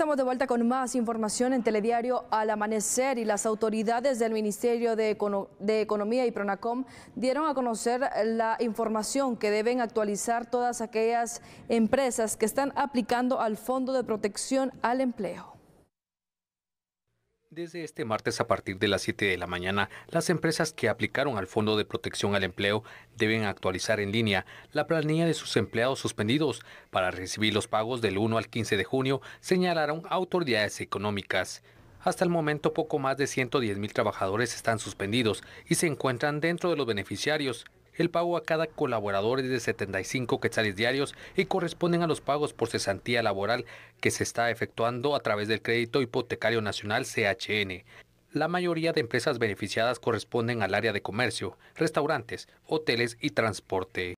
Estamos de vuelta con más información en Telediario Al Amanecer y las autoridades del Ministerio de, Economía y Pronacom dieron a conocer la información que deben actualizar todas aquellas empresas que están aplicando al Fondo de Protección al Empleo. Desde este martes a partir de las 7 de la mañana, las empresas que aplicaron al Fondo de Protección al Empleo deben actualizar en línea la planilla de sus empleados suspendidos para recibir los pagos del 1 al 15 de junio, señalaron autoridades económicas. Hasta el momento poco más de 110 mil trabajadores están suspendidos y se encuentran dentro de los beneficiarios el pago a cada colaborador es de 75 quetzales diarios y corresponden a los pagos por cesantía laboral que se está efectuando a través del Crédito Hipotecario Nacional CHN. La mayoría de empresas beneficiadas corresponden al área de comercio, restaurantes, hoteles y transporte.